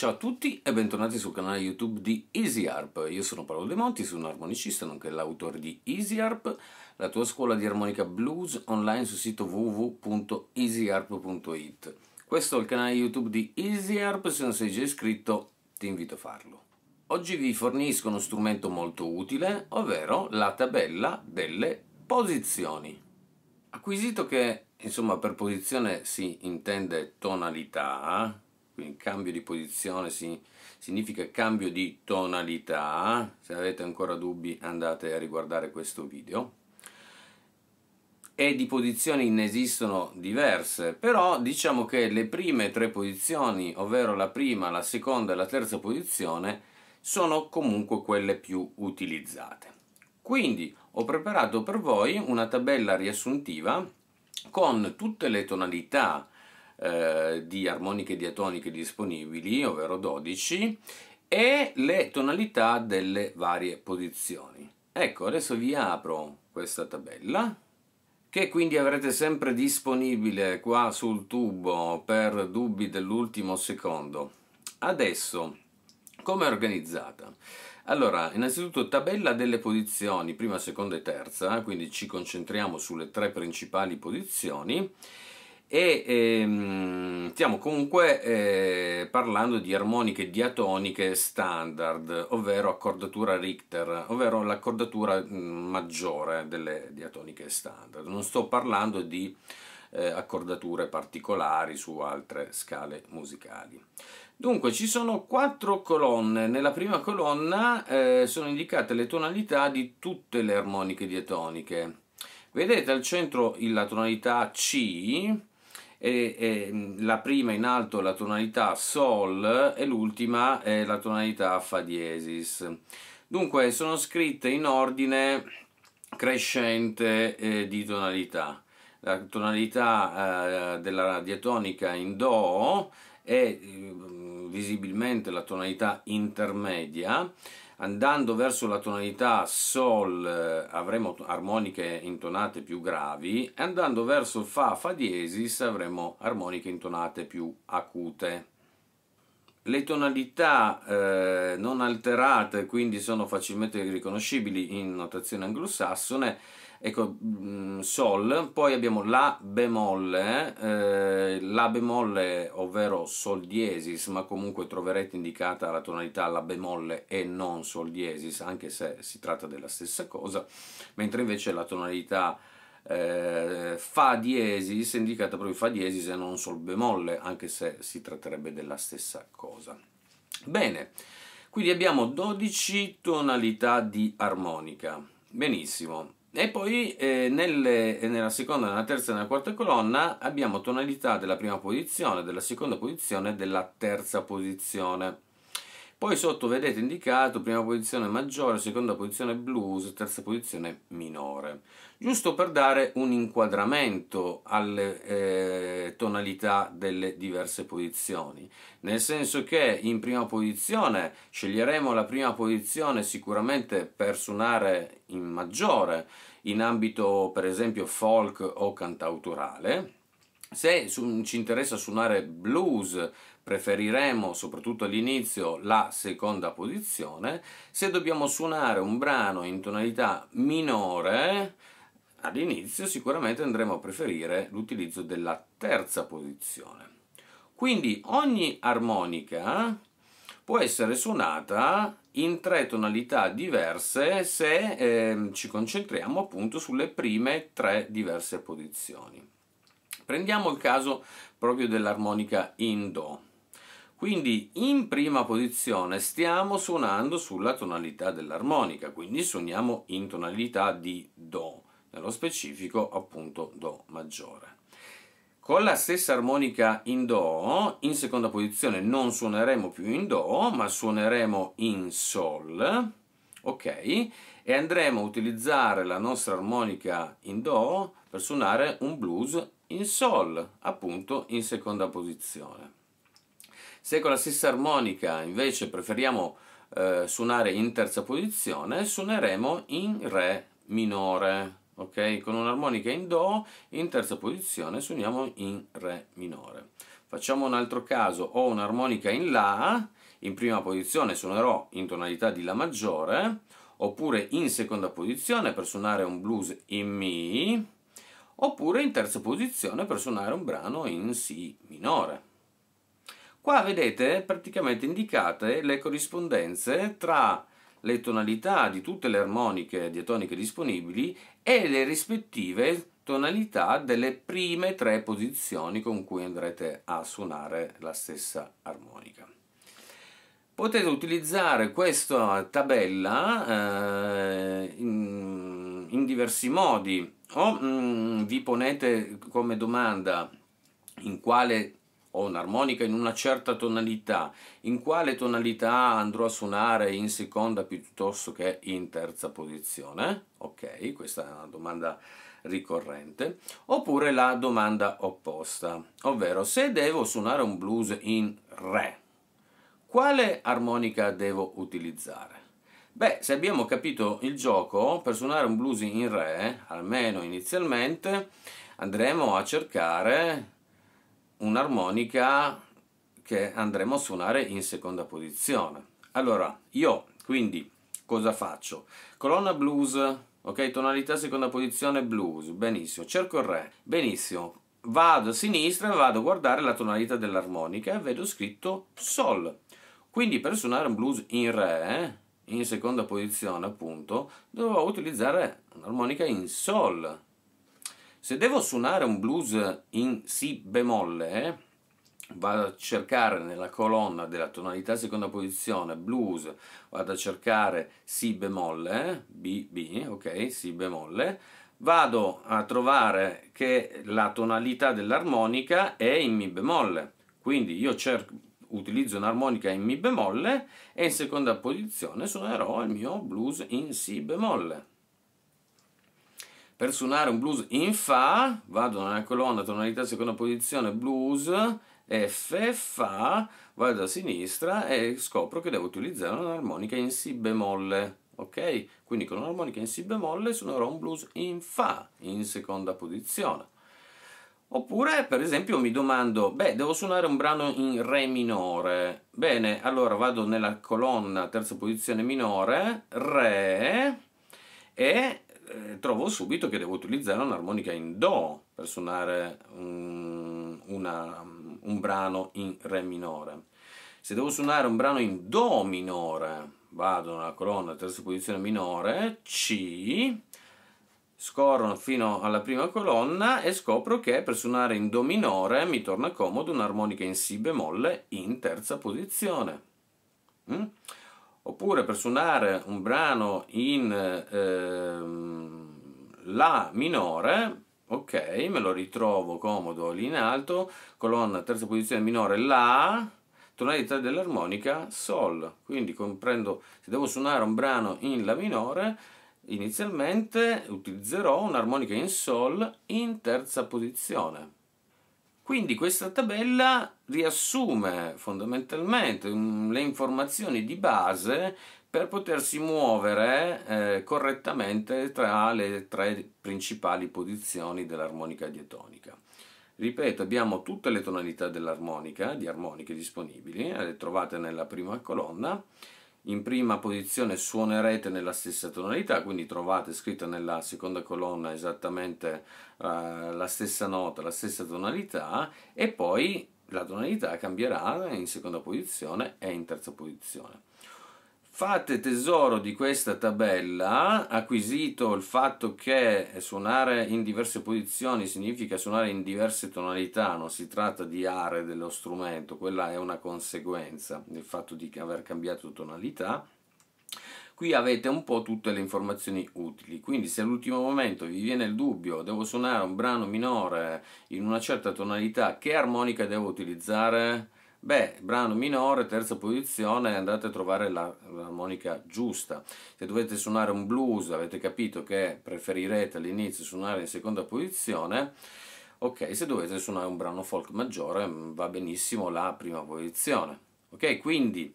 Ciao a tutti e bentornati sul canale YouTube di EasyArp. Io sono Paolo De Monti, sono un armonicista, nonché l'autore di EasyArp, la tua scuola di armonica blues online sul sito www.easyarp.it. Questo è il canale YouTube di EasyArp, se non sei già iscritto ti invito a farlo. Oggi vi fornisco uno strumento molto utile, ovvero la tabella delle posizioni. Acquisito che, insomma, per posizione si intende tonalità, quindi cambio di posizione si, significa cambio di tonalità, se avete ancora dubbi andate a riguardare questo video. E di posizioni ne esistono diverse, però diciamo che le prime tre posizioni, ovvero la prima, la seconda e la terza posizione, sono comunque quelle più utilizzate. Quindi ho preparato per voi una tabella riassuntiva con tutte le tonalità eh, di armoniche diatoniche disponibili, ovvero 12, e le tonalità delle varie posizioni. Ecco, adesso vi apro questa tabella che quindi avrete sempre disponibile qua sul tubo per dubbi dell'ultimo secondo. Adesso, come è organizzata? Allora, innanzitutto tabella delle posizioni, prima, seconda e terza, eh, quindi ci concentriamo sulle tre principali posizioni e ehm, stiamo comunque eh, parlando di armoniche diatoniche standard, ovvero accordatura Richter, ovvero l'accordatura mm, maggiore delle diatoniche standard. Non sto parlando di eh, accordature particolari su altre scale musicali. Dunque ci sono quattro colonne, nella prima colonna eh, sono indicate le tonalità di tutte le armoniche diatoniche. Vedete al centro la tonalità C, e, e la prima in alto è la tonalità Sol e l'ultima è eh, la tonalità Fa diesis. Dunque sono scritte in ordine crescente eh, di tonalità. La tonalità eh, della diatonica in Do è eh, visibilmente la tonalità intermedia andando verso la tonalità Sol eh, avremo armoniche intonate più gravi, e andando verso Fa, Fa diesis avremo armoniche intonate più acute. Le tonalità eh, non alterate quindi sono facilmente riconoscibili in notazione anglosassone ecco, mm, Sol, poi abbiamo La bemolle, eh, La bemolle ovvero Sol diesis, ma comunque troverete indicata la tonalità La bemolle e non Sol diesis, anche se si tratta della stessa cosa, mentre invece la tonalità eh, Fa diesis è indicata proprio Fa diesis e non Sol bemolle, anche se si tratterebbe della stessa cosa. Bene, quindi abbiamo 12 tonalità di armonica. Benissimo, e poi eh, nelle, nella seconda, nella terza e nella quarta colonna abbiamo tonalità della prima posizione, della seconda posizione e della terza posizione. Poi sotto vedete indicato prima posizione maggiore, seconda posizione blues, terza posizione minore. Giusto per dare un inquadramento alle eh, tonalità delle diverse posizioni. Nel senso che in prima posizione sceglieremo la prima posizione sicuramente per suonare in maggiore, in ambito per esempio folk o cantautorale se su, ci interessa suonare blues, preferiremo soprattutto all'inizio la seconda posizione. Se dobbiamo suonare un brano in tonalità minore, all'inizio sicuramente andremo a preferire l'utilizzo della terza posizione. Quindi ogni armonica può essere suonata in tre tonalità diverse se eh, ci concentriamo appunto sulle prime tre diverse posizioni. Prendiamo il caso proprio dell'armonica in Do. Quindi in prima posizione stiamo suonando sulla tonalità dell'armonica, quindi suoniamo in tonalità di Do, nello specifico appunto Do maggiore. Con la stessa armonica in Do, in seconda posizione non suoneremo più in Do, ma suoneremo in Sol, ok? E andremo a utilizzare la nostra armonica in Do per suonare un blues in Sol, appunto in seconda posizione. Se con la stessa armonica invece preferiamo eh, suonare in terza posizione, suoneremo in Re minore. Ok, con un'armonica in Do in terza posizione suoniamo in Re minore. Facciamo un altro caso, ho un'armonica in La, in prima posizione suonerò in tonalità di La maggiore, oppure in seconda posizione per suonare un blues in Mi, oppure in terza posizione per suonare un brano in Si minore. Qua vedete praticamente indicate le corrispondenze tra le tonalità di tutte le armoniche diatoniche disponibili e le rispettive tonalità delle prime tre posizioni con cui andrete a suonare la stessa armonica. Potete utilizzare questa tabella eh, in in diversi modi, o mh, mm, vi ponete come domanda in quale ho un'armonica in una certa tonalità, in quale tonalità andrò a suonare in seconda piuttosto che in terza posizione? Ok, questa è una domanda ricorrente. Oppure la domanda opposta, ovvero se devo suonare un blues in re, quale armonica devo utilizzare? Beh, se abbiamo capito il gioco, per suonare un blues in re, almeno inizialmente, andremo a cercare un'armonica che andremo a suonare in seconda posizione. Allora, io quindi cosa faccio? Colonna blues, ok, tonalità seconda posizione blues, benissimo, cerco il re, benissimo. Vado a sinistra e vado a guardare la tonalità dell'armonica e vedo scritto sol. Quindi per suonare un blues in re, in seconda posizione appunto dovrò utilizzare un'armonica in sol se devo suonare un blues in si bemolle vado a cercare nella colonna della tonalità seconda posizione blues vado a cercare si bemolle bb ok si bemolle vado a trovare che la tonalità dell'armonica è in mi bemolle quindi io cerco utilizzo un'armonica in Mi bemolle e in seconda posizione suonerò il mio blues in Si bemolle. Per suonare un blues in Fa vado nella colonna tonalità seconda posizione blues F, Fa, vado a sinistra e scopro che devo utilizzare un'armonica in Si bemolle. Ok? Quindi con un'armonica in Si bemolle suonerò un blues in Fa in seconda posizione. Oppure, per esempio, mi domando, beh, devo suonare un brano in Re minore. Bene, allora vado nella colonna terza posizione minore, Re, e eh, trovo subito che devo utilizzare un'armonica in Do per suonare un, una, un brano in Re minore. Se devo suonare un brano in Do minore, vado nella colonna terza posizione minore, C, scorrono fino alla prima colonna e scopro che per suonare in Do minore mi torna comodo un'armonica in Si bemolle in terza posizione. Mm? Oppure per suonare un brano in eh, La minore, ok, me lo ritrovo comodo lì in alto, colonna terza posizione minore La, tonalità dell'armonica Sol. Quindi comprendo, se devo suonare un brano in La minore, Inizialmente utilizzerò un'armonica in Sol in terza posizione. Quindi questa tabella riassume fondamentalmente le informazioni di base per potersi muovere eh, correttamente tra le tre principali posizioni dell'armonica diatonica. Ripeto, abbiamo tutte le tonalità dell'armonica, di armoniche disponibili, eh, le trovate nella prima colonna, in prima posizione suonerete nella stessa tonalità, quindi trovate scritta nella seconda colonna esattamente uh, la stessa nota, la stessa tonalità e poi la tonalità cambierà in seconda posizione e in terza posizione. Fate tesoro di questa tabella, acquisito il fatto che suonare in diverse posizioni significa suonare in diverse tonalità, non si tratta di aree dello strumento, quella è una conseguenza del fatto di aver cambiato tonalità. Qui avete un po' tutte le informazioni utili, quindi se all'ultimo momento vi viene il dubbio, devo suonare un brano minore in una certa tonalità, che armonica devo utilizzare? Beh, brano minore, terza posizione, andate a trovare la, l'armonica giusta. Se dovete suonare un blues, avete capito che preferirete all'inizio suonare in seconda posizione. Ok, se dovete suonare un brano folk maggiore, mm, va benissimo la prima posizione. Ok, quindi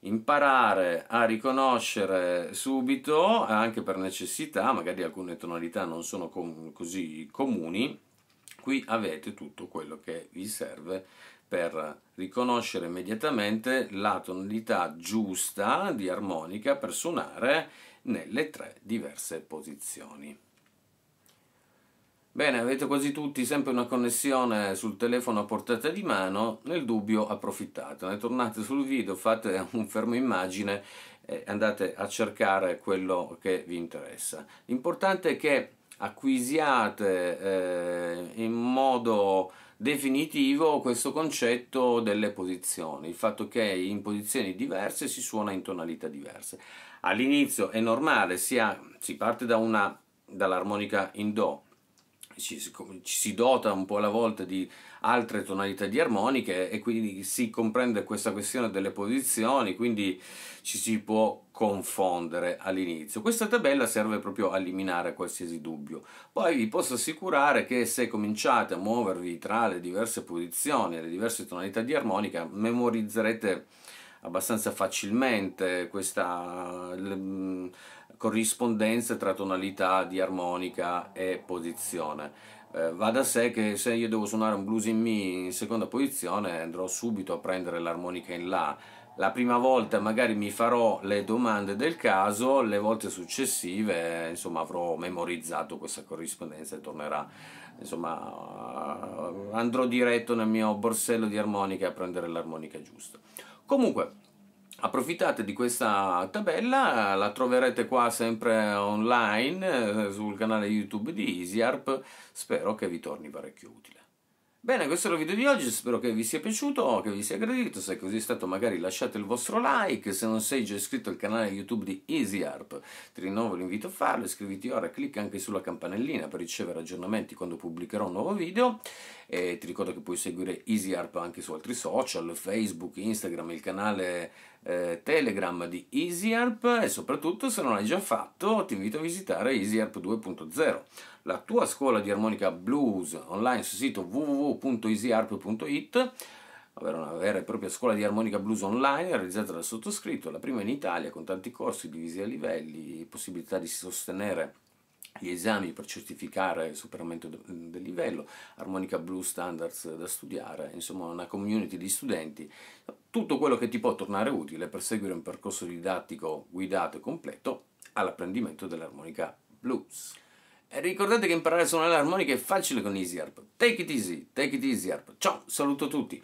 imparare a riconoscere subito, anche per necessità, magari alcune tonalità non sono com- così comuni, qui avete tutto quello che vi serve per riconoscere immediatamente la tonalità giusta di armonica per suonare nelle tre diverse posizioni. Bene, avete quasi tutti sempre una connessione sul telefono a portata di mano, nel dubbio approfittatene, tornate sul video, fate un fermo immagine e andate a cercare quello che vi interessa. L'importante è che acquisiate eh, in modo definitivo questo concetto delle posizioni, il fatto che in posizioni diverse si suona in tonalità diverse. All'inizio è normale, si, ha, si parte da dall'armonica in Do, ci, ci, si dota un po' alla volta di altre tonalità di armoniche e quindi si comprende questa questione delle posizioni, quindi ci si può confondere all'inizio. Questa tabella serve proprio a eliminare qualsiasi dubbio. Poi vi posso assicurare che se cominciate a muovervi tra le diverse posizioni, le diverse tonalità di armonica, memorizzerete abbastanza facilmente questa corrispondenza tra tonalità di armonica e posizione. Eh, va da sé che se io devo suonare un blues in Mi in seconda posizione andrò subito a prendere l'armonica in La. La prima volta magari mi farò le domande del caso, le volte successive insomma avrò memorizzato questa corrispondenza e tornerà insomma andrò diretto nel mio borsello di armonica a prendere l'armonica giusta. Comunque approfittate di questa tabella la troverete qua sempre online eh, sul canale youtube di EasyArp spero che vi torni parecchio utile Bene, questo era il video di oggi, spero che vi sia piaciuto, che vi sia gradito, se è così è stato magari lasciate il vostro like, se non sei già iscritto al canale YouTube di EasyArp ti rinnovo l'invito a farlo, iscriviti ora, clicca anche sulla campanellina per ricevere aggiornamenti quando pubblicherò un nuovo video e ti ricordo che puoi seguire EasyArp anche su altri social, Facebook, Instagram, il canale eh, Telegram di EasyArp e soprattutto se non l'hai già fatto ti invito a visitare EasyArp 2.0 la tua scuola di armonica blues online sul sito www.easyharp.it ovvero una vera e propria scuola di armonica blues online realizzata dal sottoscritto, la prima in Italia con tanti corsi divisi a livelli, possibilità di sostenere gli esami per certificare il superamento del livello, armonica blues standards da studiare, insomma una community di studenti, tutto quello che ti può tornare utile per seguire un percorso didattico guidato e completo all'apprendimento dell'armonica blues. Ricordate che imparare a suonare l'armonica è facile con Easy Arp. Take it easy, take it easy, Arp. Ciao, saluto tutti.